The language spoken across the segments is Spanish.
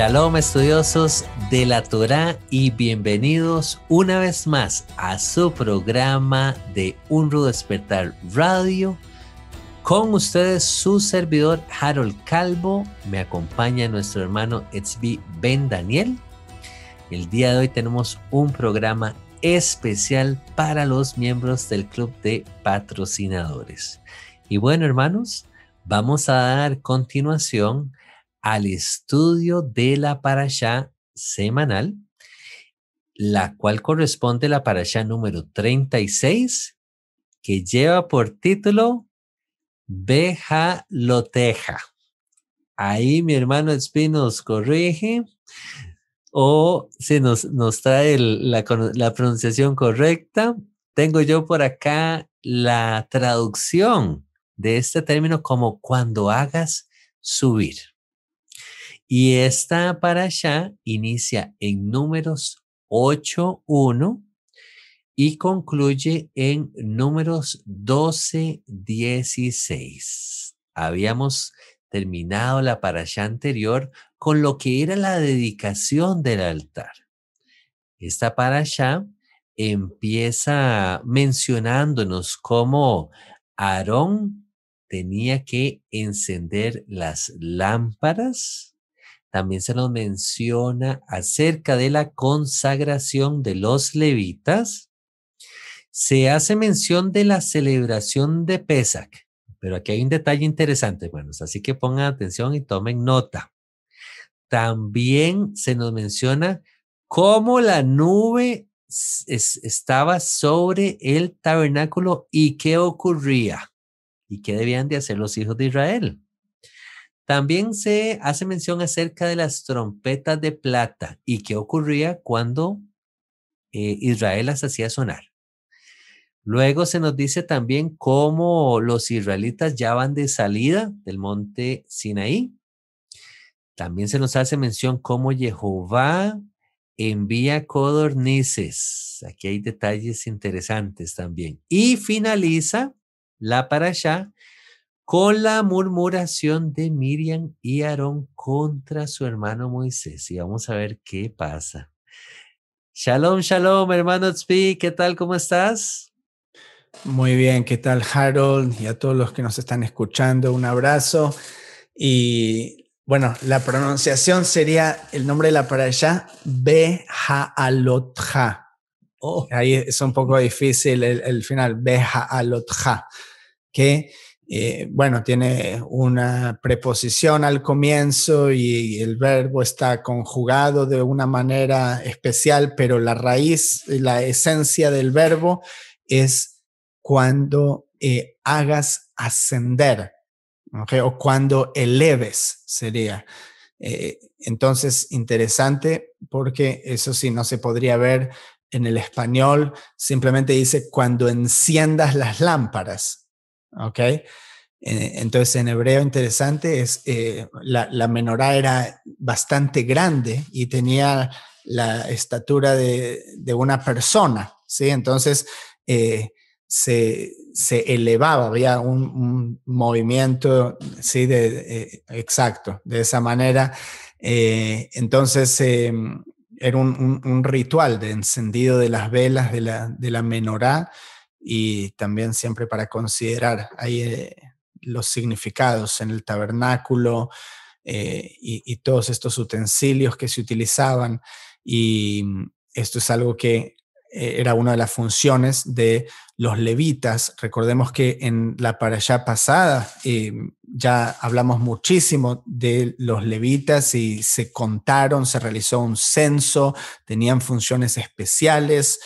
Shalom estudiosos de la Torá y bienvenidos una vez más a su programa de Un Rudo Despertar Radio. Con ustedes su servidor Harold Calvo, me acompaña nuestro hermano Etsby Ben Daniel. El día de hoy tenemos un programa especial para los miembros del club de patrocinadores. Y bueno hermanos, vamos a dar continuación al estudio de la parasha semanal, la cual corresponde a la parasha número 36, que lleva por título Beja Loteja. Ahí mi hermano Espín nos corrige o si nos, nos trae la pronunciación correcta. Tengo yo por acá la traducción de este término como cuando hagas subir. Y esta para allá inicia en números 8.1 y concluye en números 12.16. Habíamos terminado la para anterior con lo que era la dedicación del altar. Esta para allá empieza mencionándonos cómo Aarón tenía que encender las lámparas también se nos menciona acerca de la consagración de los levitas. Se hace mención de la celebración de Pesach, pero aquí hay un detalle interesante, bueno, así que pongan atención y tomen nota. También se nos menciona cómo la nube estaba sobre el tabernáculo y qué ocurría y qué debían de hacer los hijos de Israel. También se hace mención acerca de las trompetas de plata y qué ocurría cuando eh, Israel las hacía sonar. Luego se nos dice también cómo los israelitas ya van de salida del monte Sinaí. También se nos hace mención cómo Jehová envía codornices. Aquí hay detalles interesantes también. Y finaliza la parasha con la murmuración de Miriam y Aarón contra su hermano Moisés. Y vamos a ver qué pasa. Shalom, shalom, hermano Tzvi, ¿qué tal? ¿Cómo estás? Muy bien, ¿qué tal Harold? Y a todos los que nos están escuchando, un abrazo. Y bueno, la pronunciación sería el nombre de la parasha, Bejaalotja. Oh. Ahí es un poco difícil el, final, Beha'alotja, qué eh, bueno, tiene una preposición al comienzo y el verbo está conjugado de una manera especial, pero la raíz, la esencia del verbo es cuando eh, hagas ascender, o cuando eleves sería. Eh, entonces, interesante porque eso sí, no se podría ver en el español, simplemente dice cuando enciendas las lámparas, ¿ok? Eh, entonces, en hebreo, interesante, es eh, la, menorá era bastante grande y tenía la estatura de, de una persona, ¿sí? Entonces, eh, se, se, elevaba, había un, movimiento, ¿sí? De, exacto, de esa manera. entonces, era un, ritual de encendido de las velas de la, de la menorá y también siempre para considerar ahí eh, los significados en el tabernáculo eh, y, todos estos utensilios que se utilizaban y mm, esto es algo que eh, era una de las funciones de los levitas. Recordemos que en la allá pasada ya hablamos muchísimo de los levitas y se contaron, se realizó un censo, tenían funciones especiales.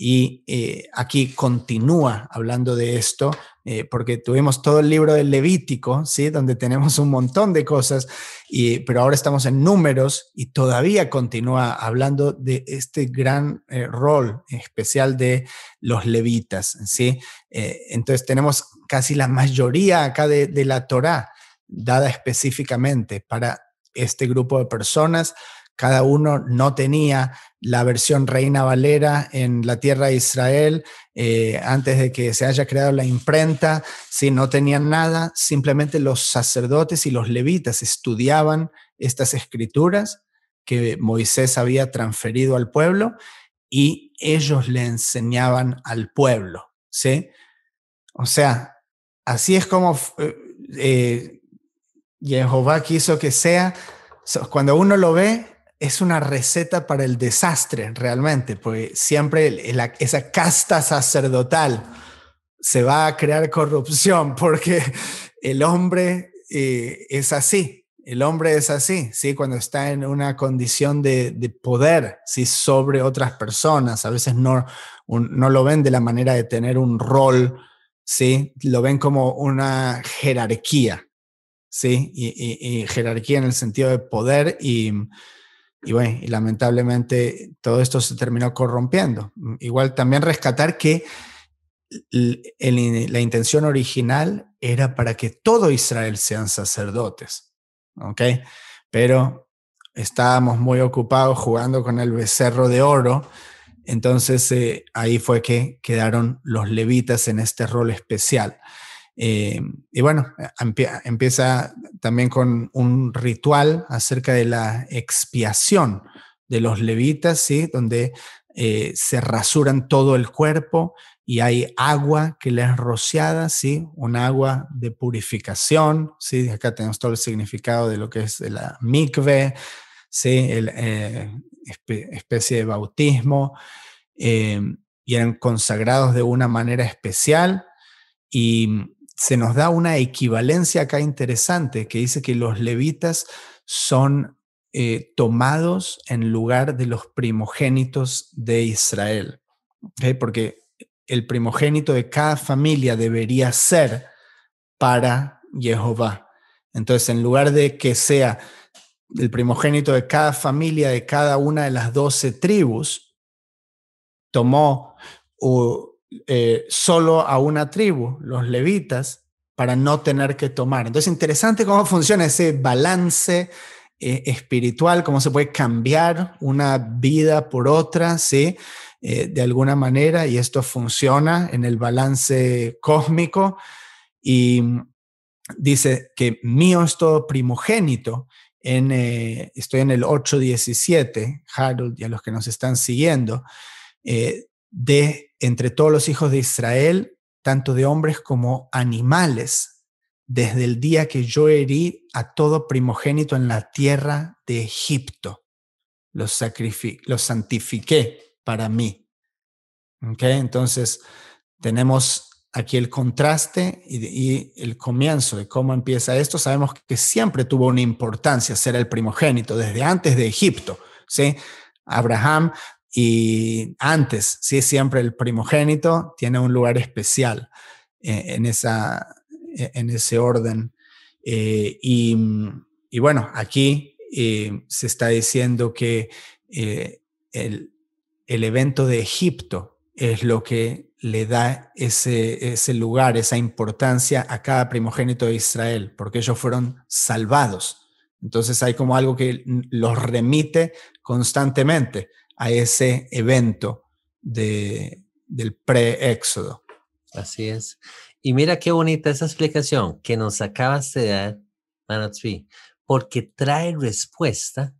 Y eh, aquí continúa hablando de esto, eh, porque tuvimos todo el libro del Levítico, ¿sí? donde tenemos un montón de cosas, y, pero ahora estamos en números y todavía continúa hablando de este gran eh, rol especial de los levitas. ¿sí? entonces tenemos casi la mayoría acá de, de la Torá dada específicamente para este grupo de personas cada uno no tenía la versión Reina Valera en la tierra de Israel, eh, antes de que se haya creado la imprenta, si no tenían nada, simplemente los sacerdotes y los levitas estudiaban estas escrituras que Moisés había transferido al pueblo y ellos le enseñaban al pueblo, ¿sí? O sea, así es como eh, eh, Jehová quiso que sea. Cuando uno lo ve, es una receta para el desastre realmente, porque siempre esa casta sacerdotal se va a crear corrupción porque el hombre eh, es así, el hombre es así, ¿sí? Cuando está en una condición de, poder, ¿sí? Sobre otras personas, a veces no, no lo ven de la manera de tener un rol, ¿sí? Lo ven como una jerarquía, ¿sí? y jerarquía en el sentido de poder y y bueno, y lamentablemente todo esto se terminó corrompiendo. Mm, igual también rescatar que la intención original era para que todo Israel sean sacerdotes, ¿ok? Pero estábamos muy ocupados jugando con el becerro de oro, entonces eh, ahí fue que quedaron los levitas en este rol especial. Eh, y bueno, empieza también con un ritual acerca de la expiación de los levitas, ¿sí? donde eh, se rasuran todo el cuerpo y hay agua que les rociada, ¿sí? un agua de purificación. ¿sí? Acá tenemos todo el significado de lo que es la mikve, ¿sí? El, eh, especie de bautismo. y eran consagrados de una manera especial y se nos da una equivalencia acá interesante que dice que los levitas son eh, tomados en lugar de los primogénitos de Israel, porque el primogénito de cada familia debería ser para Jehová. Entonces, en lugar de que sea el primogénito de cada familia, de cada una de las doce tribus, tomó o eh, solo a una tribu, los levitas, para no tener que tomar. Entonces, interesante cómo funciona ese balance eh, espiritual, cómo se puede cambiar una vida por otra, ¿sí? Eh, de alguna manera, y esto funciona en el balance cósmico. Y mm, dice que mío es todo primogénito. En, estoy en el 817, Harold, y a los que nos están siguiendo, de entre todos los hijos de Israel, tanto de hombres como animales, desde el día que yo herí a todo primogénito en la tierra de Egipto. Los, los santifiqué para mí. Entonces, tenemos aquí el contraste y, y, el comienzo de cómo empieza esto. Sabemos que siempre tuvo una importancia ser el primogénito desde antes de Egipto. ¿sí? Abraham y antes, es siempre el primogénito tiene un lugar especial eh, en, esa, e, en ese orden. Eh, mm, y, bueno, aquí eh, se está diciendo que el, evento de Egipto es lo que le da ese, ese lugar, esa importancia a cada primogénito de Israel, porque ellos fueron salvados. Entonces hay como algo que mm, los remite constantemente a ese evento de, del pre-éxodo. Así es. Y mira qué bonita esa explicación que nos acabas de dar, Manatví, porque trae respuesta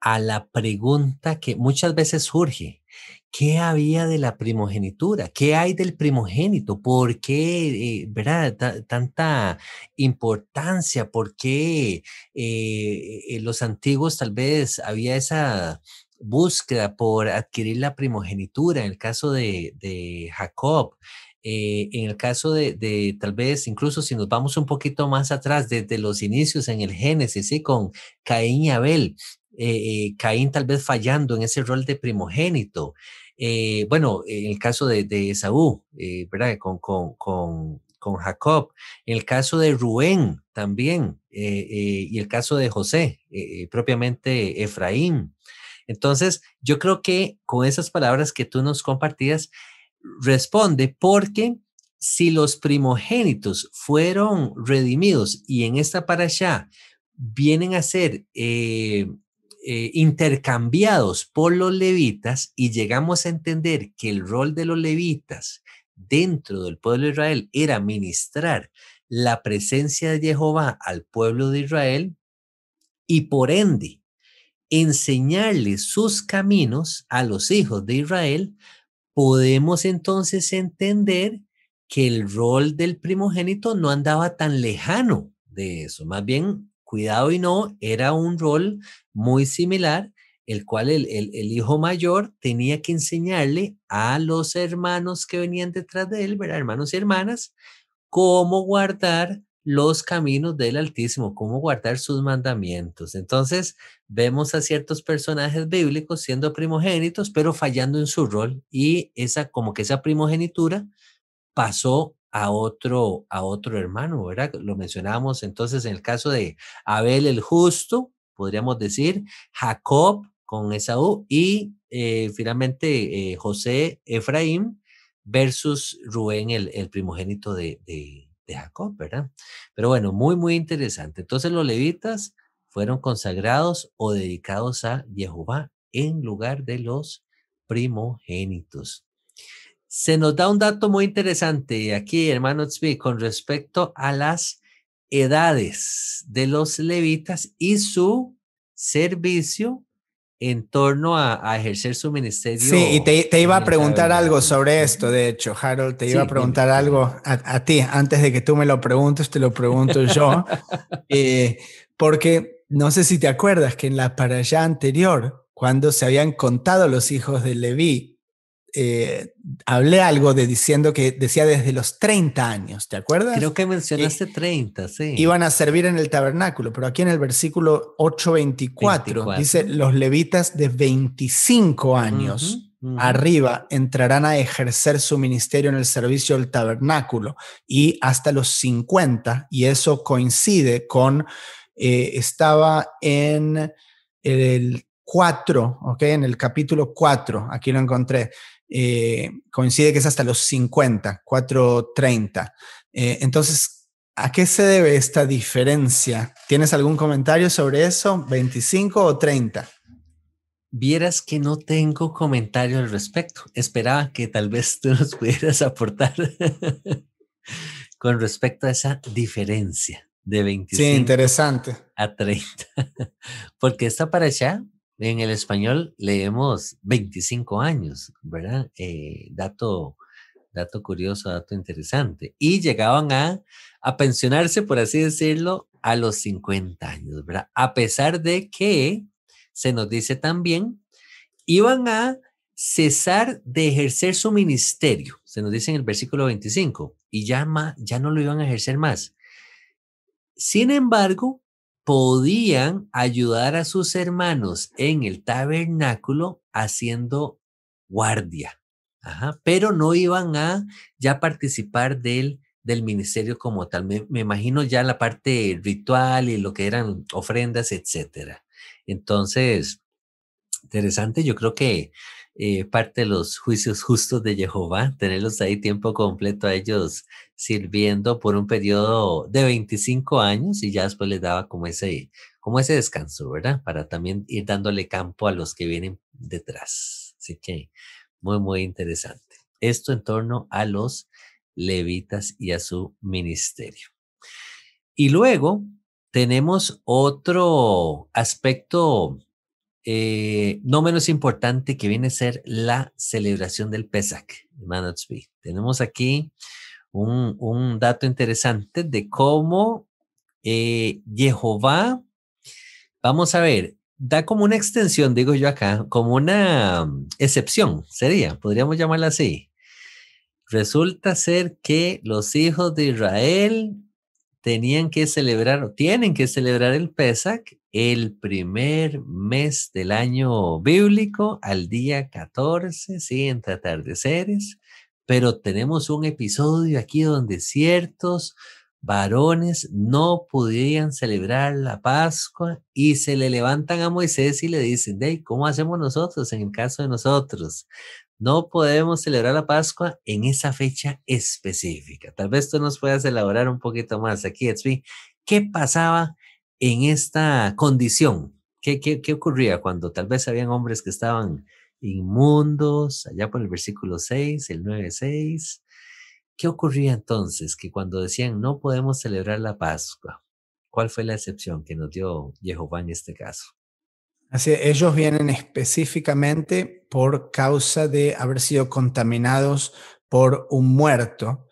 a la pregunta que muchas veces surge. ¿Qué había de la primogenitura? ¿Qué hay del primogénito? ¿Por qué, eh, verdad, tanta importancia? ¿Por qué eh, los antiguos tal vez había esa búsqueda por adquirir la primogenitura, en el caso de, Jacob, eh, en el caso de, tal vez, incluso si nos vamos un poquito más atrás, desde los inicios en el Génesis, con Caín y Abel, eh, eh, Caín tal vez fallando en ese rol de primogénito. bueno, en el caso de, de Esaú, ¿verdad? Con, con, Jacob, en el caso de Rubén también, y el caso de José, propiamente Efraín. Entonces, yo creo que con esas palabras que tú nos compartías, responde porque si los primogénitos fueron redimidos y en esta para allá vienen a ser eh, eh, intercambiados por los levitas y llegamos a entender que el rol de los levitas dentro del pueblo de Israel era ministrar la presencia de Jehová al pueblo de Israel y por ende enseñarle sus caminos a los hijos de Israel, podemos entonces entender que el rol del primogénito no andaba tan lejano de eso. Más bien, cuidado y no, era un rol muy similar, el cual el, hijo mayor tenía que enseñarle a los hermanos que venían detrás de él, hermanos y hermanas, cómo guardar los caminos del Altísimo, cómo guardar sus mandamientos. Entonces, vemos a ciertos personajes bíblicos siendo primogénitos, pero fallando en su rol y esa como que esa primogenitura pasó a otro a otro hermano, ¿verdad? Lo mencionábamos, entonces en el caso de Abel el justo, podríamos decir, Jacob con Esaú y eh, finalmente eh, José Efraín versus Rubén el, primogénito de, de de Jacob, ¿verdad? Pero bueno, muy, muy interesante. Entonces los levitas fueron consagrados o dedicados a Jehová en lugar de los primogénitos. Se nos da un dato muy interesante aquí, hermano con respecto a las edades de los levitas y su servicio en torno a, ejercer su ministerio. Sí, y te, iba a preguntar algo sobre esto, de hecho, Harold, te iba a preguntar algo a, ti, antes de que tú me lo preguntes, te lo pregunto yo, eh, porque no sé si te acuerdas que en la para anterior, cuando se habían contado los hijos de Leví, eh, hablé algo de diciendo que decía desde los 30 años, ¿te acuerdas? Creo que mencionaste 30, sí. Iban a servir en el tabernáculo, pero aquí en el versículo 8:24 dice, los levitas de 25 años. arriba entrarán a ejercer su ministerio en el servicio del tabernáculo y hasta los 50, y eso coincide con, eh, estaba en el 4, ¿ok? En el capítulo 4, aquí lo encontré, eh, coincide que es hasta los 50, 4.30. Eh, entonces, ¿a qué se debe esta diferencia? ¿Tienes algún comentario sobre eso? ¿25 o 30? Vieras que no tengo comentario al respecto. Esperaba que tal vez tú nos pudieras aportar con respecto a esa diferencia de 25 interesante. a 30. Porque está para allá en el español leemos 25 años, ¿verdad? Eh, dato, dato curioso, dato interesante. Y llegaban a, pensionarse, por así decirlo, a los 50 años, ¿verdad? A pesar de que se nos dice también, iban a cesar de ejercer su ministerio, se nos dice en el versículo 25, y ya, ya no lo iban a ejercer más. Sin embargo, podían ayudar a sus hermanos en el tabernáculo haciendo guardia, pero no iban a ya participar del, del ministerio como tal. Me, me, imagino ya la parte ritual y lo que eran ofrendas, etcétera. Entonces, interesante, yo creo que eh, parte de los juicios justos de Jehová, tenerlos ahí tiempo completo a ellos sirviendo por un periodo de 25 años y ya después les daba como ese, como ese descanso, ¿verdad? Para también ir dándole campo a los que vienen detrás. Así que muy, muy interesante. Esto en torno a los levitas y a su ministerio. Y luego tenemos otro aspecto eh, no menos importante que viene a ser la celebración del Pesach, Tenemos aquí un, dato interesante de cómo eh, Jehová, vamos a ver, da como una extensión, digo yo acá, como una um, excepción, sería, podríamos llamarla así. Resulta ser que los hijos de Israel tenían que celebrar, o tienen que celebrar el Pesach el primer mes del año bíblico al día 14, sí, entre atardeceres, pero tenemos un episodio aquí donde ciertos varones no podían celebrar la Pascua y se le levantan a Moisés y le dicen, hey, ¿cómo hacemos nosotros en el caso de nosotros? no podemos celebrar la Pascua en esa fecha específica. Tal vez tú nos puedas elaborar un poquito más aquí, Etsvi. ¿qué pasaba en esta condición? ¿Qué, qué, qué ocurría cuando tal vez habían hombres que estaban inmundos, allá por el versículo 6, el 9, 6? ¿Qué ocurría entonces que cuando decían no podemos celebrar la Pascua? ¿Cuál fue la excepción que nos dio Jehová en este caso? Así, ellos vienen específicamente por causa de haber sido contaminados por un muerto.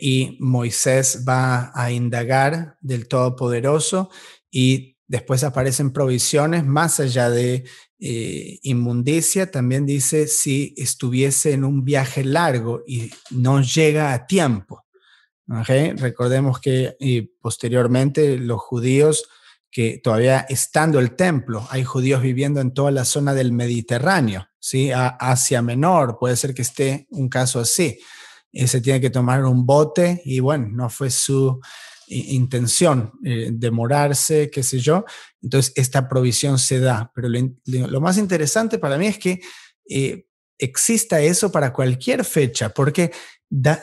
Y Moisés va a indagar del Todopoderoso y después aparecen provisiones más allá de eh, inmundicia. También dice si estuviese en un viaje largo y no llega a tiempo. Recordemos que posteriormente los judíos que todavía estando el templo, hay judíos viviendo en toda la zona del Mediterráneo, ¿sí? A Asia Menor, puede ser que esté un caso así. ese eh, se tiene que tomar un bote y bueno, no fue su eh, intención eh, demorarse, qué sé yo. Entonces, esta provisión se da. Pero lo, más interesante para mí es que exista eso para cualquier fecha, porque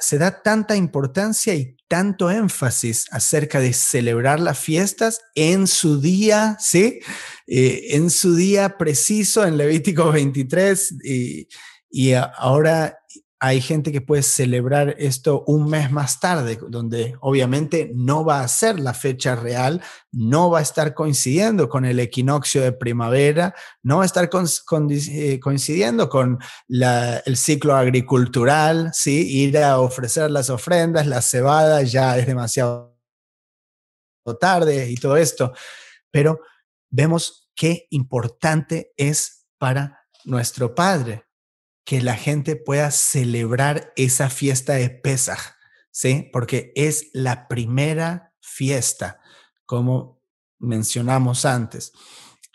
se da tanta importancia y tanto énfasis acerca de celebrar las fiestas en su día, ¿sí? Eh, en su día preciso en Levítico 23 y ahora hay gente que puede celebrar esto un mes más tarde, donde obviamente no va a ser la fecha real, no va a estar coincidiendo con el equinoccio de primavera, no va a estar eh, coincidiendo con el ciclo agricultural, ¿sí? ir a ofrecer las ofrendas, la cebada ya es demasiado tarde y todo esto, pero vemos qué importante es para nuestro Padre que la gente pueda celebrar esa fiesta de Pesaj, ¿sí? Porque es la primera fiesta, como mencionamos antes.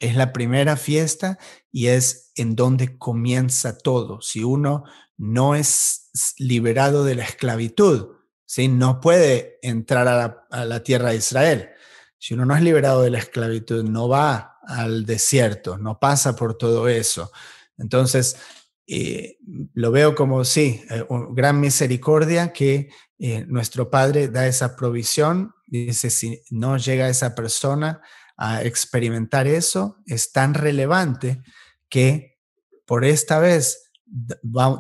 Es la primera fiesta y es en donde comienza todo. Si uno no es liberado de la esclavitud, ¿sí? no puede entrar a la, a la tierra de Israel. Si uno no es liberado de la esclavitud, no va al desierto, no pasa por todo eso. Entonces, eh, lo veo como, sí, eh, gran misericordia que eh, nuestro Padre da esa provisión. Dice, si no llega esa persona a experimentar eso, es tan relevante que por esta vez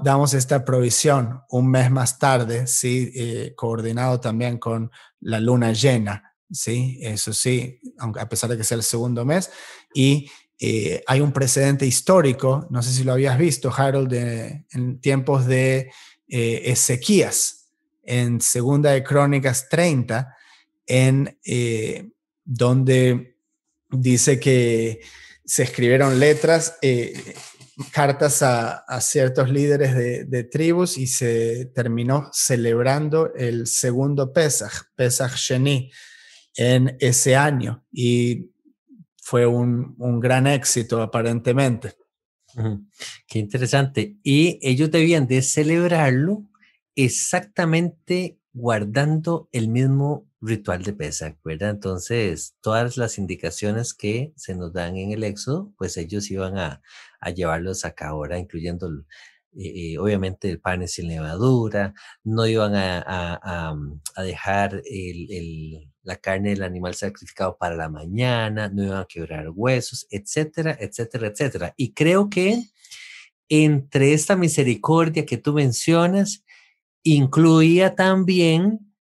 damos esta provisión un mes más tarde, sí, eh, coordinado también con la luna llena, sí, eso sí, aunque, a pesar de que sea el segundo mes, y eh, hay un precedente histórico, no sé si lo habías visto, Harold, en tiempos de eh, Ezequías, en Segunda de Crónicas 30, en, eh, donde dice que se escribieron letras, cartas a, ciertos líderes de, tribus y se terminó celebrando el segundo Pesach, Pesach Sheni, en ese año. Y fue un, gran éxito aparentemente. Qué interesante. Y ellos debían de celebrarlo exactamente guardando el mismo ritual de Pesach, ¿verdad? Entonces, todas las indicaciones que se nos dan en el Éxodo, pues ellos iban a, llevarlos acá cabo, ahora incluyendo eh, eh, obviamente el pan es sin levadura, no iban a, a, mm, dejar el, la carne del animal sacrificado para la mañana, no iban a quebrar huesos, etcétera, etcétera, etcétera. Y creo que entre esta misericordia que tú mencionas, incluía también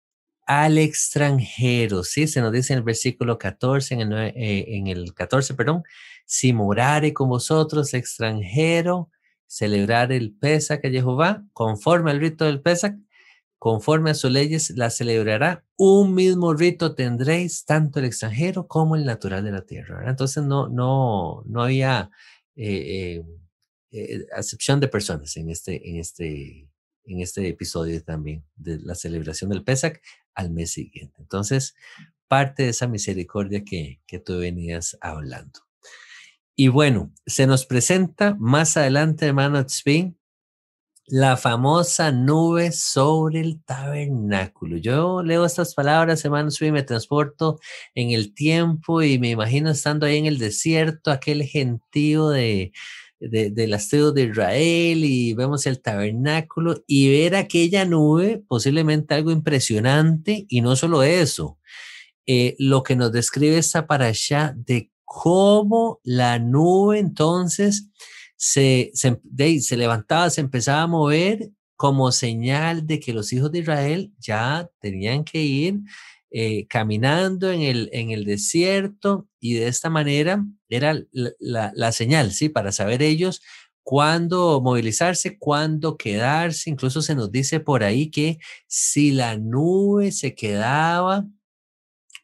al extranjero, ¿sí? Se nos dice en el versículo 14, en el, eh, en el 14, perdón, si morare con vosotros extranjero, celebrar el Pesach a Jehová, conforme al rito del Pesach, conforme a sus leyes la celebrará. Un mismo rito tendréis tanto el extranjero como el natural de la tierra. Entonces no, no, no había eh, eh, eh, acepción de personas en este, en este, en este episodio también de la celebración del Pesach al mes siguiente. Entonces, parte de esa misericordia que tú venías hablando. Y bueno, se nos presenta más adelante hermano la famosa nube sobre el tabernáculo. Yo leo estas palabras, hermano y me transporto en el tiempo y me imagino estando ahí en el desierto, aquel gentío de, de, de las de Israel y vemos el tabernáculo y ver aquella nube, posiblemente algo impresionante, y no solo eso. Eh, lo que nos describe esta allá de cómo la nube entonces se, em, se, levantaba, se empezaba a mover como señal de que los hijos de Israel ya tenían que ir eh, caminando en el, en el desierto y de esta manera era la, la señal, ¿sí? Para saber ellos cuándo movilizarse, cuándo quedarse. Incluso se nos dice por ahí que si la nube se quedaba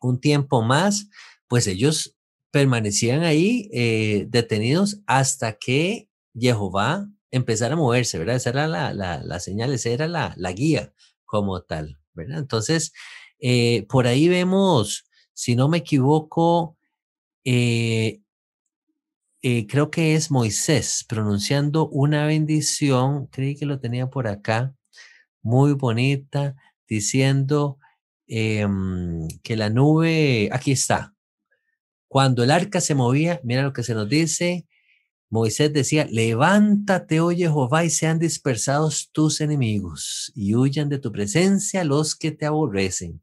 un tiempo más, pues ellos permanecían ahí eh, detenidos hasta que Jehová empezara a moverse, ¿verdad? Esa era la, señal, esa era la, guía como tal, ¿verdad? Entonces, eh, por ahí vemos, si no me equivoco, eh, creo que es Moisés pronunciando una bendición, creí que lo tenía por acá, muy bonita, diciendo em, que la nube, aquí está, cuando el arca se movía, mira lo que se nos dice, Moisés decía, levántate, oye, Jehová, y sean dispersados tus enemigos, y huyan de tu presencia los que te aborrecen.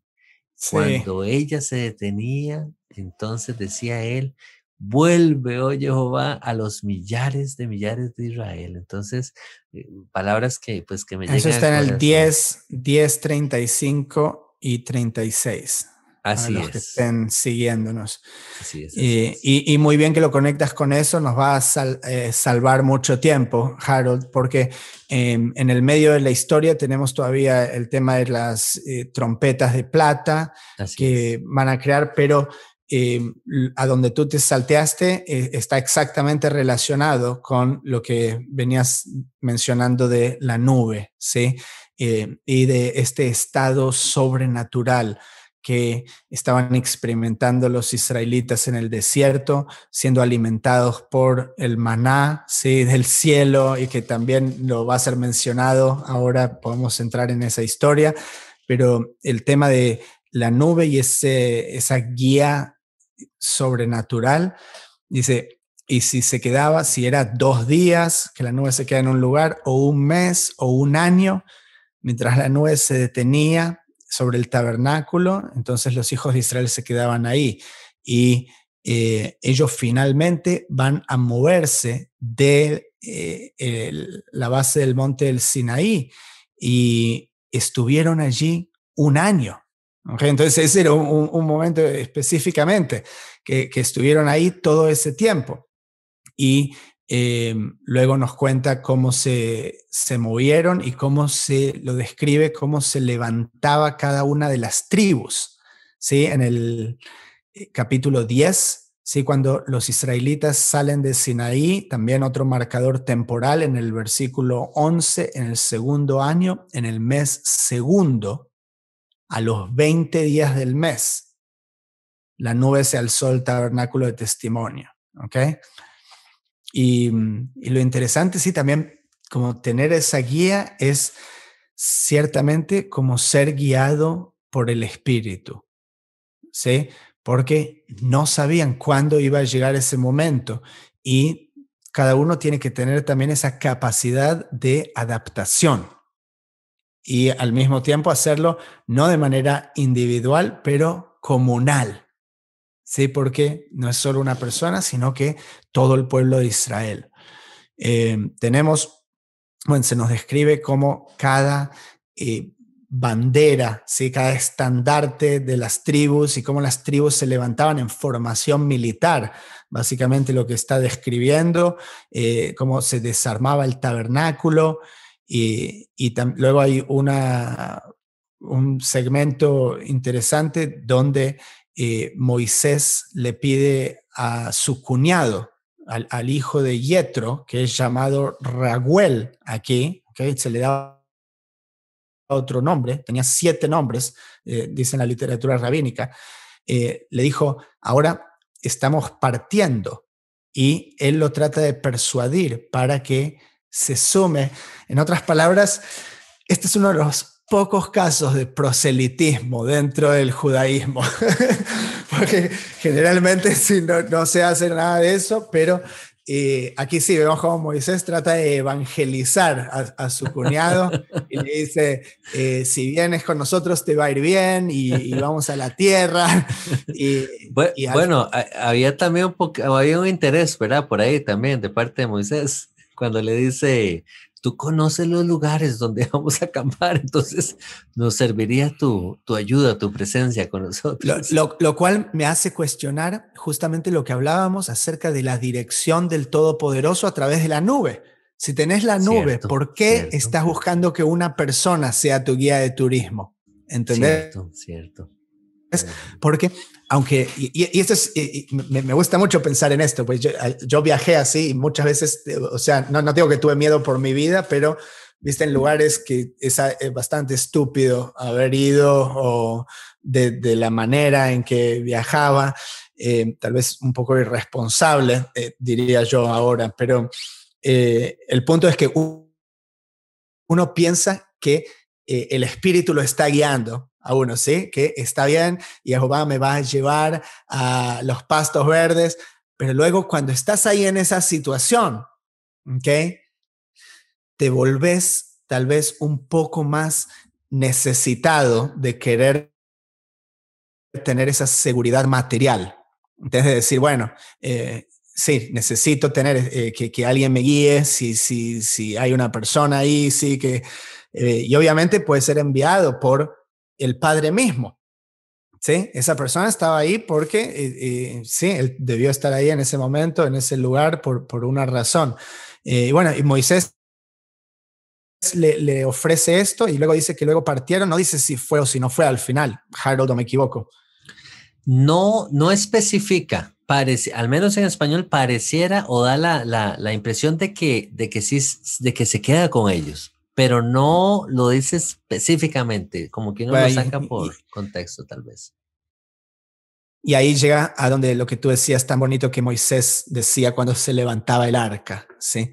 Cuando ella se detenía, entonces decía él, vuelve, oh Jehová, a los millares de millares de Israel. Entonces, eh, palabras que pues que me llegan. Eso está en el 10, 10, 35 y 36. Así los es. que estén siguiéndonos. Eh, y, muy bien que lo conectas con eso, nos va a eh, salvar mucho tiempo, Harold, porque em, en el medio de la historia tenemos todavía el tema de las eh, trompetas de plata que van a crear, pero em, a donde tú te salteaste está exactamente relacionado con lo que venías mencionando de la nube, ¿sí? y de este estado sobrenatural que estaban experimentando los israelitas en el desierto, siendo alimentados por el maná del cielo y que también lo va a ser mencionado, ahora podemos entrar en esa historia, pero el tema de la nube y esa guía sobrenatural, dice, y si se quedaba, si era dos días, que la nube se queda en un lugar, o un mes, o un año, mientras la nube se detenía, sobre el tabernáculo, entonces los hijos de Israel se quedaban ahí y eh, ellos finalmente van a moverse de eh, la base del monte del Sinaí y estuvieron allí un año. Entonces ese era un, momento específicamente que, estuvieron ahí todo ese tiempo. Y eh, luego nos cuenta cómo se, se movieron y cómo se lo describe, cómo se levantaba cada una de las tribus, ¿sí? En el eh, capítulo 10, ¿sí? Cuando los israelitas salen de Sinaí, también otro marcador temporal en el versículo 11, en el segundo año, en el mes segundo, a los 20 días del mes, la nube se alzó el tabernáculo de testimonio, ¿ok? Y, lo interesante, sí, también como tener esa guía es ciertamente como ser guiado por el Espíritu, ¿sí? Porque no sabían cuándo iba a llegar ese momento y cada uno tiene que tener también esa capacidad de adaptación y al mismo tiempo hacerlo no de manera individual, pero comunal, porque no es solo una persona, sino que todo el pueblo de Israel. Em, tenemos, bueno, se nos describe como cada eh, bandera, ¿sí? cada estandarte de las tribus y cómo las tribus se levantaban en formación militar, básicamente lo que está describiendo, eh, cómo se desarmaba el tabernáculo y, y luego hay una, un segmento interesante donde eh, Moisés le pide a su cuñado, al, hijo de Yetro, que es llamado Raguel aquí, se le da otro nombre, tenía siete nombres, eh, dice en la literatura rabínica, eh, le dijo, ahora estamos partiendo y él lo trata de persuadir para que se sume. En otras palabras, este es uno de los pocos casos de proselitismo dentro del judaísmo, porque generalmente si no, no, se hace nada de eso, pero eh, aquí sí vemos cómo Moisés trata de evangelizar a, su cuñado y le dice, eh, si vienes con nosotros te va a ir bien y, vamos a la tierra. Y, bueno, había también un, había un interés, ¿verdad? Por ahí también de parte de Moisés, cuando le dice, tú conoces los lugares donde vamos a acampar, entonces nos serviría tu, tu ayuda, tu presencia con nosotros. Lo, cual me hace cuestionar justamente lo que hablábamos acerca de la dirección del Todopoderoso a través de la nube. Si tenés la nube, ¿por qué estás buscando que una persona sea tu guía de turismo? ¿Entendés? Cierto, cierto. Porque aunque, y, esto es, me, gusta mucho pensar en esto, pues yo, viajé así y muchas veces, eh, o sea, no, no digo que tuve miedo por mi vida, pero viste en lugares que es ah, bastante estúpido haber ido o de, la manera en que viajaba, eh, tal vez un poco irresponsable, eh, diría yo ahora, pero el punto es que uno piensa que el espíritu lo está guiando a uno, ¿sí? Que está bien, y Jehová me va a llevar a los pastos verdes, pero luego cuando estás ahí en esa situación, ¿ok? Te volvés tal vez un poco más necesitado de querer tener esa seguridad material. Entonces, decir, bueno, eh, sí, necesito tener eh, que, alguien me guíe, si, si, si hay una persona ahí, sí, que... Eh, y obviamente puede ser enviado por el padre mismo. Sí, esa persona estaba ahí porque eh, eh, sí, él debió estar ahí en ese momento, en ese lugar, por, por una razón. Eh, y bueno, y Moisés le, ofrece esto y luego dice que luego partieron, no dice si fue o si no fue al final, Harold, o me equivoco. No, no especifica, parece, al menos en español pareciera o da la, la impresión de que, de, que sí, de que se queda con ellos pero no lo dice específicamente, como que uno lo saca por contexto tal vez. Y ahí llega a donde lo que tú decías tan bonito que Moisés decía cuando se levantaba el arca, ¿sí?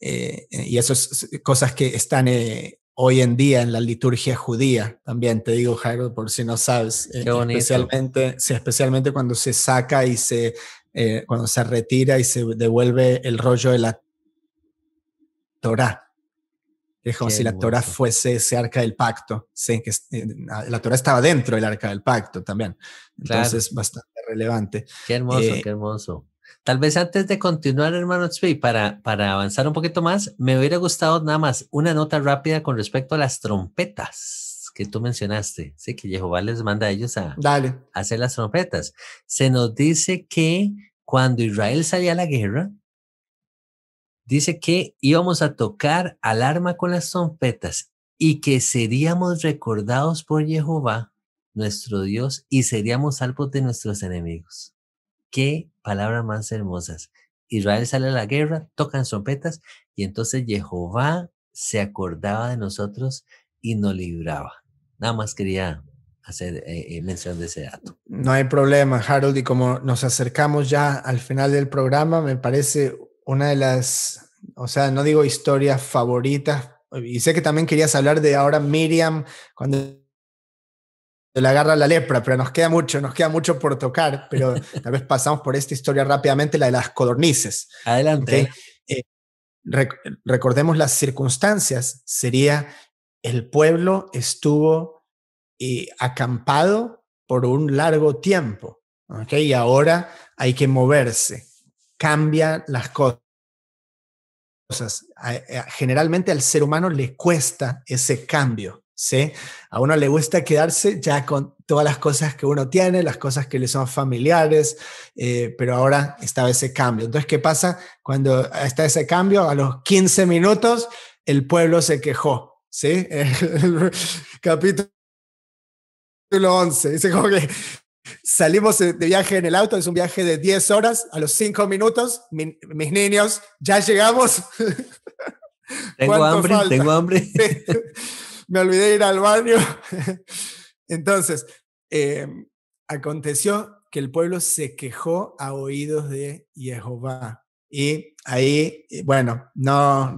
Eh, eh, y esas cosas que están eh, hoy en día en la liturgia judía, también te digo, Jairo, por si no sabes, especialmente, especialmente cuando se saca y se, cuando se retira y se devuelve el rollo de la Torah. Es como si la Torah fuese ese arca del pacto. sé que, eh, la Torah estaba dentro del arca del pacto también. Entonces, bastante relevante. Qué hermoso, eh, qué hermoso. Tal vez antes de continuar, hermano Tzvi, para, para avanzar un poquito más, me hubiera gustado nada más una nota rápida con respecto a las trompetas que tú mencionaste. Sí, que Jehová les manda a ellos a hacer las trompetas. Se nos dice que cuando Israel salía a la guerra, dice que íbamos a tocar alarma con las trompetas y que seríamos recordados por Jehová, nuestro Dios, y seríamos salvos de nuestros enemigos. Qué palabras más hermosas. Israel sale a la guerra, tocan trompetas y entonces Jehová se acordaba de nosotros y nos libraba. Nada más quería hacer eh, eh, mención de ese dato. No hay problema, Harold, y como nos acercamos ya al final del programa, me parece una de las, o sea, no digo historias favoritas, y sé que también querías hablar de ahora Miriam cuando le agarra la lepra, pero nos queda mucho, nos queda mucho por tocar, pero tal vez pasamos por esta historia rápidamente, la de las codornices. Adelante. Eh, recordemos las circunstancias, sería el pueblo estuvo eh, acampado por un largo tiempo, ¿okay? y ahora hay que moverse cambia las cosas. Eh, generalmente al ser humano le cuesta ese cambio. ¿sí? A uno le gusta quedarse ya con todas las cosas que uno tiene, las cosas que le son familiares, eh, pero ahora estaba ese cambio. Entonces, ¿qué pasa cuando está ese cambio? A los 15 minutos el pueblo se quejó, ¿sí? capítulo 11, dice como que Salimos de viaje en el auto, es un viaje de 10 horas, a los 5 minutos, mis niños, ya llegamos. Tengo hambre, tengo hambre. Me olvidé ir al baño Entonces, eh, aconteció que el pueblo se quejó a oídos de Jehová. Y ahí, eh, bueno, no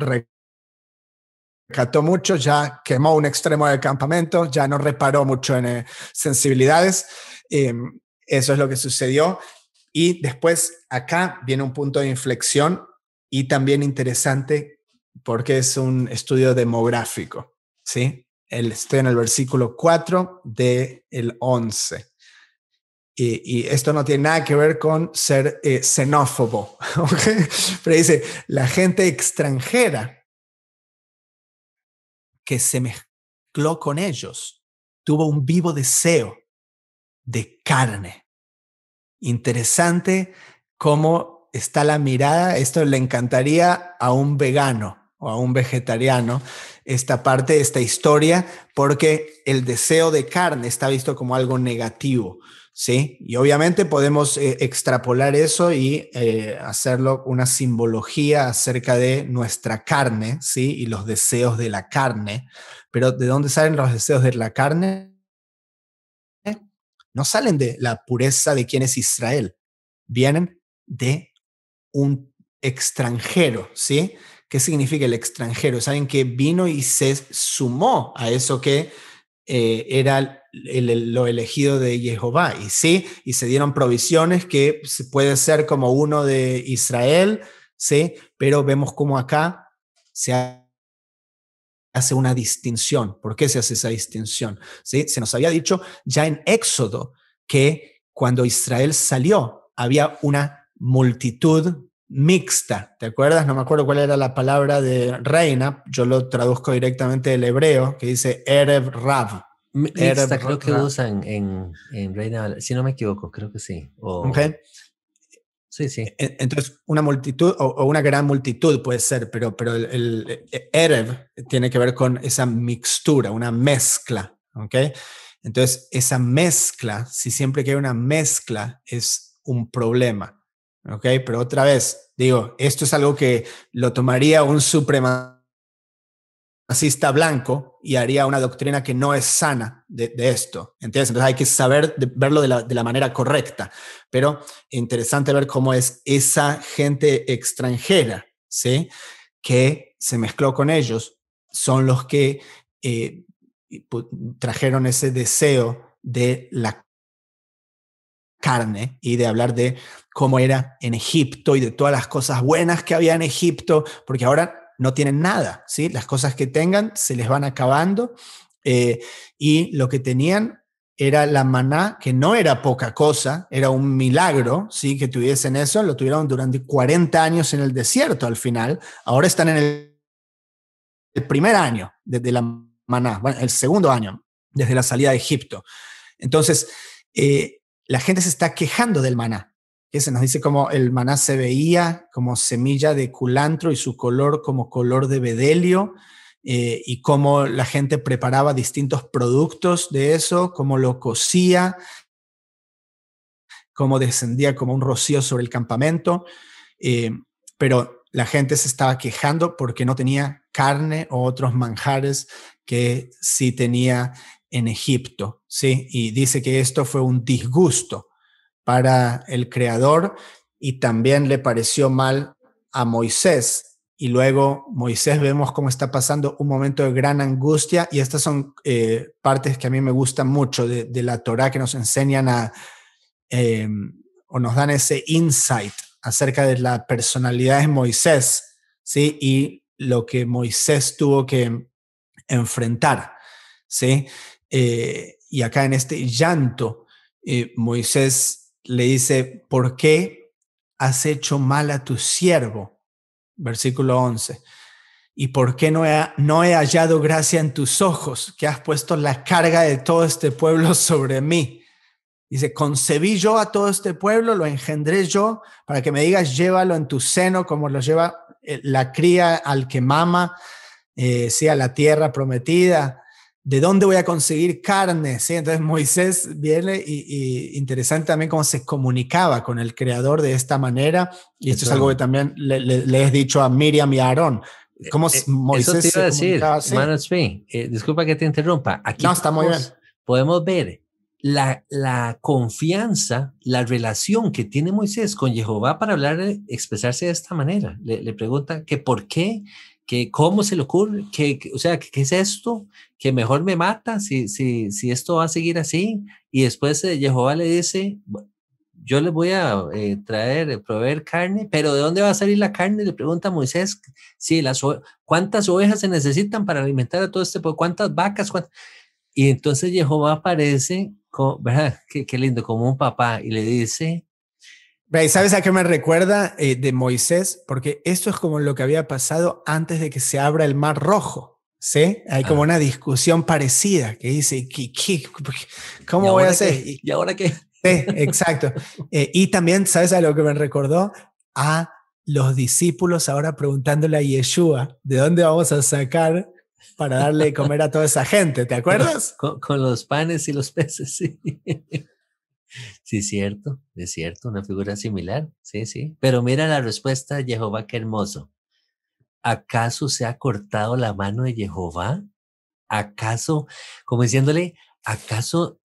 recató mucho, ya quemó un extremo del campamento, ya no reparó mucho en eh, sensibilidades. Em, eso es lo que sucedió. Y después acá viene un punto de inflexión y también interesante porque es un estudio demográfico, ¿sí? estoy en el versículo 4 del 11. Y, esto no tiene nada que ver con ser eh, xenófobo, pero dice, la gente extranjera que se mezcló con ellos tuvo un vivo deseo de carne. Interesante cómo está la mirada. Esto le encantaría a un vegano o a un vegetariano, esta parte, de esta historia, porque el deseo de carne está visto como algo negativo. Sí, y obviamente podemos eh, extrapolar eso y eh, hacerlo una simbología acerca de nuestra carne, sí, y los deseos de la carne. Pero ¿de dónde salen los deseos de la carne? no salen de la pureza de quién es Israel, vienen de un extranjero, ¿sí? ¿Qué significa el extranjero? Saben que vino y se sumó a eso que eh, era lo elegido de Jehová. Y sí, y se dieron provisiones que puede ser como uno de Israel, sí, pero vemos como acá se ha hace una distinción. ¿Por qué se hace esa distinción? Se nos había dicho ya en Éxodo que cuando Israel salió había una multitud mixta, ¿te acuerdas? No me acuerdo cuál era la palabra de reina, yo lo traduzco directamente del hebreo, que dice Erev Rav. Mixta, creo que usan en, Reina, si no me equivoco, creo que sí. O, Sí, sí. E-, e-, entonces, una multitud o, una gran multitud puede ser, pero, pero el, Erev tiene que ver con esa mixtura, una mezcla, ¿ok? Entonces, esa mezcla, si siempre que hay una mezcla, es un problema, ¿ok? Pero otra vez, digo, esto es algo que lo tomaría un suprema está blanco y haría una doctrina que no es sana de, esto. Entonces hay que saber verlo de la, manera correcta. Pero interesante ver cómo es esa gente extranjera, ¿sí? Que se mezcló con ellos, son los que eh, trajeron ese deseo de la carne y de hablar de cómo era en Egipto y de todas las cosas buenas que había en Egipto, porque ahora no tienen nada, ¿sí? Las cosas que tengan se les van acabando eh, y lo que tenían era la maná, que no era poca cosa, era un milagro, ¿sí? Que tuviesen eso, lo tuvieron durante 40 años en el desierto al final, ahora están en el, primer año desde la maná, el segundo año desde la salida de Egipto. Entonces, eh, la gente se está quejando del maná, que se nos dice como el maná se veía como semilla de culantro y su color como color de bedelio, eh, y cómo la gente preparaba distintos productos de eso, cómo lo cocía, cómo descendía como un rocío sobre el campamento, eh, pero la gente se estaba quejando porque no tenía carne o otros manjares que sí tenía en Egipto, ¿sí? Y dice que esto fue un disgusto para el Creador y también le pareció mal a Moisés. Y luego Moisés vemos cómo está pasando un momento de gran angustia y estas son eh, partes que a mí me gustan mucho de, la Torah que nos enseñan a, em, o nos dan ese insight acerca de la personalidad de Moisés, ¿sí? Y lo que Moisés tuvo que enfrentar, ¿sí? Eh, y acá en este llanto, eh, Moisés le dice, ¿por qué has hecho mal a tu siervo? Versículo 11. ¿Y por qué no he, no he hallado gracia en tus ojos, que has puesto la carga de todo este pueblo sobre mí? Dice, concebí yo a todo este pueblo, lo engendré yo, para que me digas, llévalo en tu seno, como lo lleva eh, la cría al que mama, eh, sea a la tierra prometida. ¿de dónde voy a conseguir carne? ¿Sí? Entonces Moisés viene y, interesante también cómo se comunicaba con el creador de esta manera. Y esto es algo que también le, he dicho a Miriam y a Aarón. Eh, ¿Cómo es eh, Moisés eso te iba a decir, eh, disculpa que te interrumpa. Aquí no, está muy bien. podemos ver la, confianza, la relación que tiene Moisés con Jehová para hablar, expresarse de esta manera. Le, le pregunta que por qué que cómo se le ocurre, que, o sea, ¿qué es esto? Que mejor me mata si, si, si esto va a seguir así. Y después eh, Jehová le dice, yo le voy a eh, traer, eh, proveer carne, pero ¿de dónde va a salir la carne? Le pregunta Moisés, si las, ¿cuántas ovejas se necesitan para alimentar a todo este pueblo? ¿Cuántas vacas? Y entonces Jehová aparece, con, ¿verdad? Qué, qué lindo, como un papá, y le dice, ¿Sabes a qué me recuerda eh, de Moisés? Porque esto es como lo que había pasado antes de que se abra el Mar Rojo. ¿Sí? Hay como ah. una discusión parecida que dice, cómo voy a hacer? ¿Y ahora qué? Sí, exacto. Eh, y también, ¿sabes a lo que me recordó? A los discípulos ahora preguntándole a Yeshua, ¿de dónde vamos a sacar para darle de comer a toda esa gente? ¿Te acuerdas? Con, con los panes y los peces, sí. Sí, cierto, es cierto, una figura similar, sí, sí. Pero mira la respuesta Jehová, qué hermoso. ¿Acaso se ha cortado la mano de Jehová? ¿Acaso, como diciéndole, acaso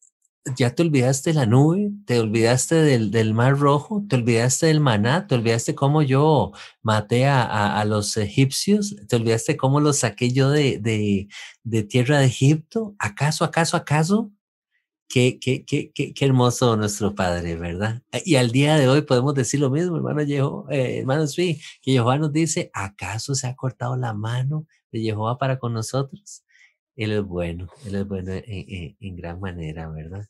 ya te olvidaste de la nube, te olvidaste del, mar rojo, te olvidaste del maná, te olvidaste cómo yo maté a, los egipcios, te olvidaste cómo los saqué yo de, de, de tierra de Egipto. ¿Acaso, acaso, acaso? Qué, qué, qué, qué, hermoso nuestro Padre, ¿verdad? Y al día de hoy podemos decir lo mismo, hermano, Jehová. Eh, hermano sí, que Jehová nos dice, ¿acaso se ha cortado la mano de Jehová para con nosotros? Él es bueno, él es bueno en, gran manera, ¿verdad?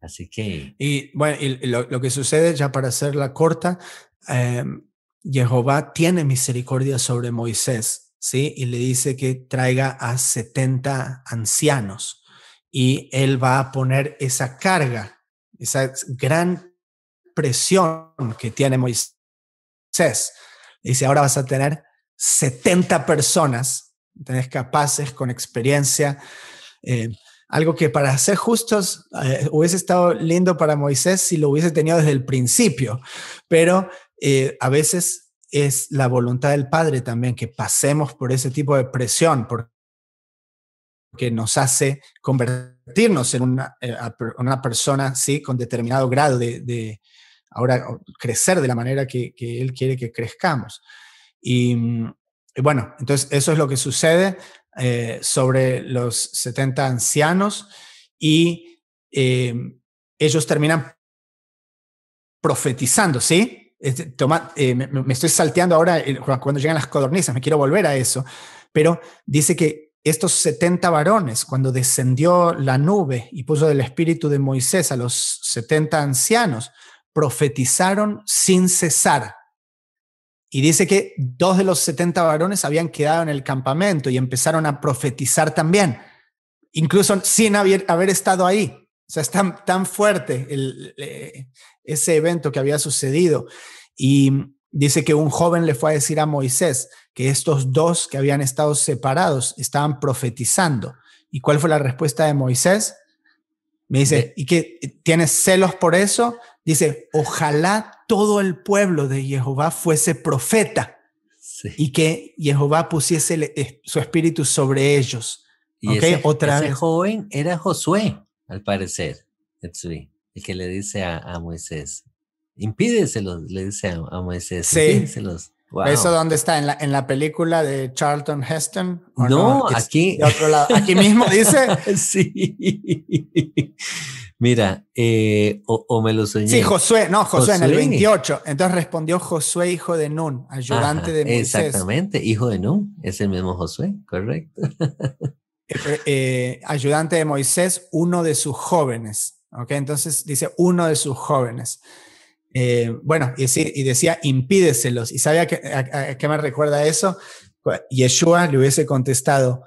Así que... Y bueno, y lo, lo, que sucede, ya para hacerla corta, em, Jehová tiene misericordia sobre Moisés, ¿sí? Y le dice que traiga a 70 ancianos y él va a poner esa carga, esa gran presión que tiene Moisés. Dice, ahora vas a tener 70 personas, tenés capaces, con experiencia. Eh, algo que para ser justos eh, hubiese estado lindo para Moisés si lo hubiese tenido desde el principio, pero eh, a veces es la voluntad del Padre también que pasemos por ese tipo de presión, que nos hace convertirnos en una, eh, una persona ¿sí? con determinado grado de, ahora crecer de la manera que, Él quiere que crezcamos. Y, bueno, entonces eso es lo que sucede eh, sobre los 70 ancianos y em, ellos terminan profetizando, ¿sí? Este, eh, me, estoy salteando ahora cuando llegan las codornices, me quiero volver a eso, pero dice que estos 70 varones, cuando descendió la nube y puso del espíritu de Moisés a los 70 ancianos, profetizaron sin cesar. Y dice que dos de los 70 varones habían quedado en el campamento y empezaron a profetizar también, incluso sin haber, estado ahí. O sea, es tan, fuerte eh, ese evento que había sucedido. Y Dice que un joven le fue a decir a Moisés que estos dos que habían estado separados estaban profetizando. ¿Y cuál fue la respuesta de Moisés? Me dice, ¿y qué? ¿Tienes celos por eso? Dice, ojalá todo el pueblo de Jehová fuese profeta y que Jehová pusiese eh, su espíritu sobre ellos. Y ¿Okay? Otra joven era Josué, al parecer, el que le dice a, a Moisés, impídeselos, le dice a, Moisés. Sí. ¿Eso dónde está? ¿En la, ¿En la película de Charlton Heston? No, aquí. otro lado. Aquí mismo dice. sí. Mira, eh, o, me lo soñé. Sí, Josué, no, Josué, en el 28. Entonces respondió Josué, hijo de Nun, ayudante de Moisés. Exactamente, hijo de Nun, es el mismo Josué, correcto. Eh, eh, eh, ayudante de Moisés, uno de sus jóvenes. ¿ok? Entonces dice uno de sus jóvenes. Eh, bueno, y, decía, impídeselos. ¿Y sabía que qué, a, me recuerda eso? Yeshua le hubiese contestado,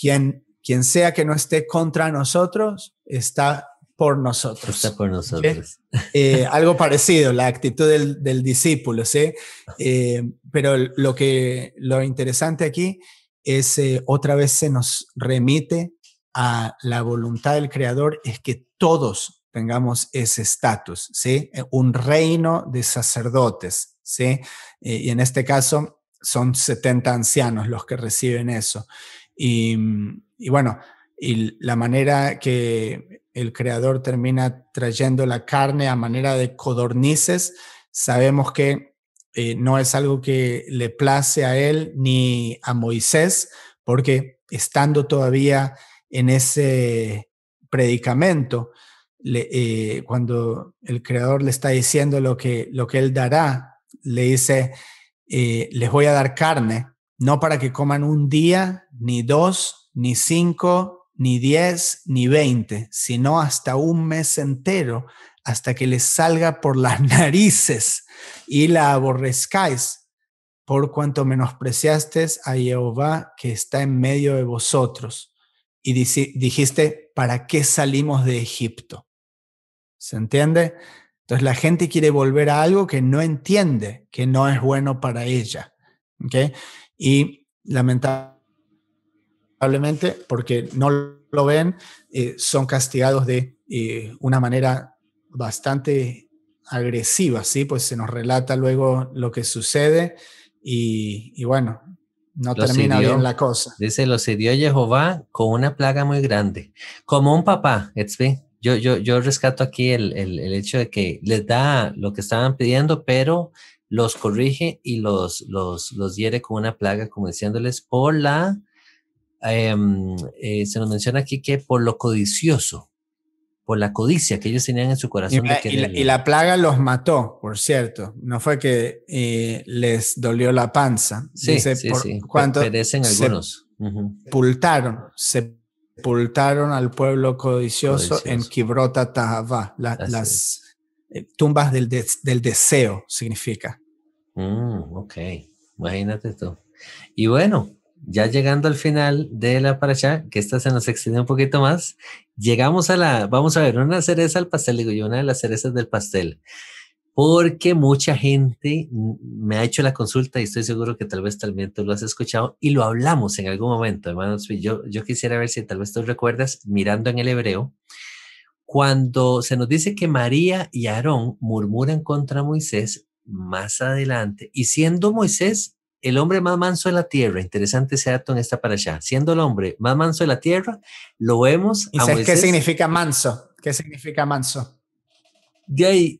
quien, quien sea que no esté contra nosotros, está por nosotros. Está por nosotros. Eh, algo parecido, la actitud del, discípulo, ¿sí? Eh, pero lo, que, lo interesante aquí es, otra vez se nos remite a la voluntad del Creador, es que todos tengamos ese estatus, ¿sí? Eh, un reino de sacerdotes, ¿sí? Eh, y en este caso son 70 ancianos los que reciben eso. Y, bueno, y la manera que el creador termina trayendo la carne a manera de codornices, sabemos que eh, no es algo que le place a él ni a Moisés, porque estando todavía en ese predicamento, eh, cuando el creador le está diciendo lo que, lo que él dará, le dice, eh, les voy a dar carne, no para que coman un día, ni dos, ni cinco, ni diez, ni veinte, sino hasta un mes entero, hasta que les salga por las narices y la aborrezcáis por cuanto menospreciaste a Jehová que está en medio de vosotros. Y dijiste, ¿para qué salimos de Egipto? ¿Se entiende? Entonces la gente quiere volver a algo que no entiende, que no es bueno para ella. Y lamentablemente, porque no lo ven, eh, son castigados de eh, una manera bastante agresiva, ¿sí? Pues se nos relata luego lo que sucede y, bueno, no termina bien la cosa. Dice, los cedió Jehová con una plaga muy grande, como un papá, yo, yo, yo rescato aquí el, el, el, hecho de que les da lo que estaban pidiendo, pero los corrige y los, los, los hiere con una plaga, como diciéndoles, por la, em, eh, se nos menciona aquí que por lo codicioso, por la codicia que ellos tenían en su corazón. Y, la, plaga los mató, por cierto. No fue que eh, les dolió la panza. Sí, Dice, sí, por sí. Perecen algunos. Se uh se sepultaron al pueblo codicioso, en Kibrota Tahava, las eh, tumbas del, deseo, significa. Mm, ok, imagínate tú. Y bueno, ya llegando al final de la paracha, que esta se nos extiende un poquito más, llegamos a la, vamos a ver, una cereza al pastel, digo una de las cerezas del pastel porque mucha gente me ha hecho la consulta y estoy seguro que tal vez también tú lo has escuchado y lo hablamos en algún momento, hermano. Yo, yo quisiera ver si tal vez tú recuerdas mirando en el hebreo, cuando se nos dice que María y Aarón murmuran contra Moisés más adelante y siendo Moisés el hombre más manso de la tierra, interesante ese dato en esta para allá, siendo el hombre más manso de la tierra, lo vemos. ¿Y a qué significa manso? ¿Qué significa manso?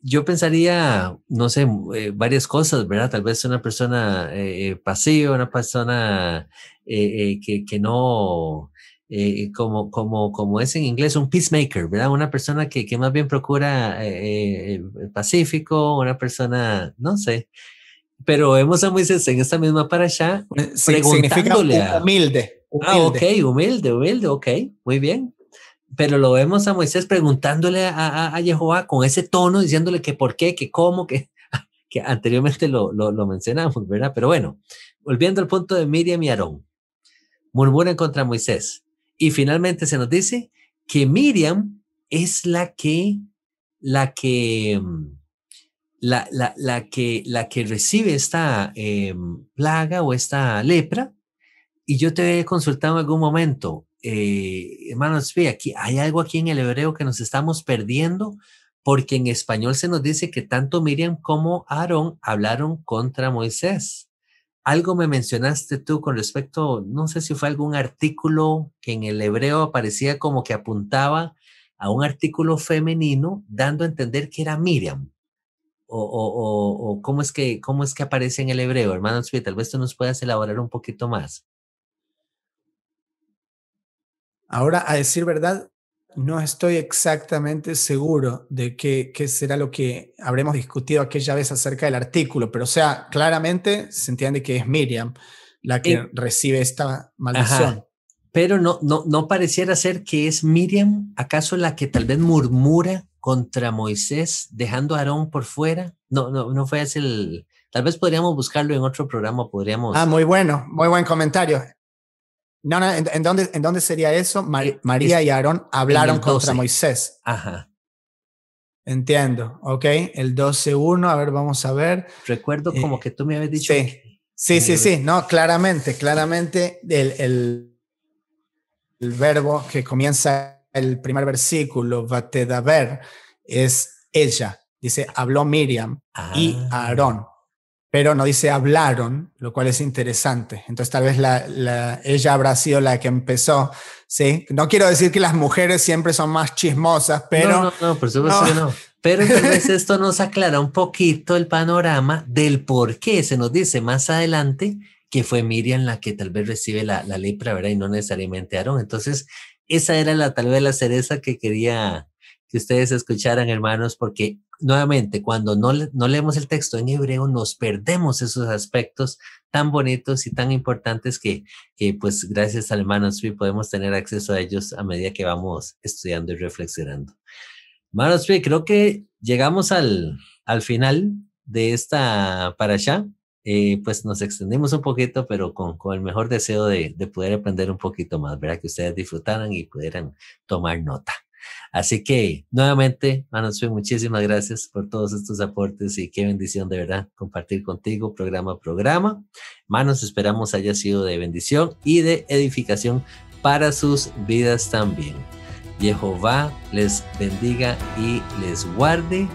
yo pensaría, no sé, eh, varias cosas, ¿verdad? Tal vez una persona eh, eh, pasiva, una persona que, que, no, como, como, como es en inglés, un peacemaker, ¿verdad? Una persona que, que más bien procura el pacífico, una persona, no sé. Pero hemos a en esta misma para allá preguntándole. Significa humilde, humilde. Ah, ok, humilde, humilde, ok, muy bien pero lo vemos a Moisés preguntándole a, Jehová con ese tono, diciéndole que por qué, que cómo, que, que anteriormente lo, lo, lo, mencionamos, ¿verdad? Pero bueno, volviendo al punto de Miriam y Aarón, murmuran contra Moisés. Y finalmente se nos dice que Miriam es la que, la que, mm, la, que, la que recibe esta em, plaga o esta lepra. Y yo te he consultado en algún momento, eh, hermanos, aquí hay algo aquí en el hebreo que nos estamos perdiendo, porque en español se nos dice que tanto Miriam como Aarón hablaron contra Moisés. Algo me mencionaste tú con respecto, no sé si fue algún artículo que en el hebreo aparecía como que apuntaba a un artículo femenino, dando a entender que era Miriam. O, cómo, es que, cómo es que aparece en el hebreo, hermano Tal vez tú nos puedas elaborar un poquito más. Ahora, a decir verdad, no estoy exactamente seguro de qué, será lo que habremos discutido aquella vez acerca del artículo, pero o sea, claramente se entiende que es Miriam la que eh, recibe esta maldición. Pero no, no, no pareciera ser que es Miriam acaso la que tal vez murmura contra Moisés, dejando a Aarón por fuera. No, no, no fue ese Tal vez podríamos buscarlo en otro programa, podríamos... Ah, muy bueno, muy buen comentario. No, no, ¿en, dónde, en dónde sería eso? Eh, María y Aarón hablaron contra Moisés. Ajá. Entiendo, ok. El 12.1, a ver, vamos a ver. Recuerdo eh, como que tú me habías dicho. Sí, sí, sí, no, claramente, claramente el, el, verbo que comienza el primer versículo, ver es ella. Dice, habló Miriam y ah. Aarón pero no dice hablaron, lo cual es interesante. Entonces tal vez la, ella habrá sido la que empezó, ¿sí? No quiero decir que las mujeres siempre son más chismosas, pero... No, no, no por supuesto que no. Pero entonces esto nos aclara un poquito el panorama del por qué se nos dice más adelante que fue Miriam la que tal vez recibe la, la ley para y no necesariamente alimentearon. Entonces, esa era la tal vez la cereza que quería que ustedes escucharan, hermanos, porque nuevamente, cuando no, no leemos el texto en hebreo, nos perdemos esos aspectos tan bonitos y tan importantes que, pues gracias al hermano podemos tener acceso a ellos a medida que vamos estudiando y reflexionando. Hermano creo que llegamos al, al final de esta para Eh, pues nos extendimos un poquito, pero con, el mejor deseo de, de poder aprender un poquito más, ¿verdad? Que ustedes disfrutaran y pudieran tomar nota. Así que, nuevamente, Manos, muchísimas gracias por todos estos aportes y qué bendición de verdad compartir contigo programa a programa. Manos, esperamos haya sido de bendición y de edificación para sus vidas también. Jehová les bendiga y les guarde.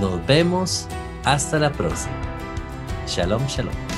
Nos vemos hasta la próxima. Shalom, shalom.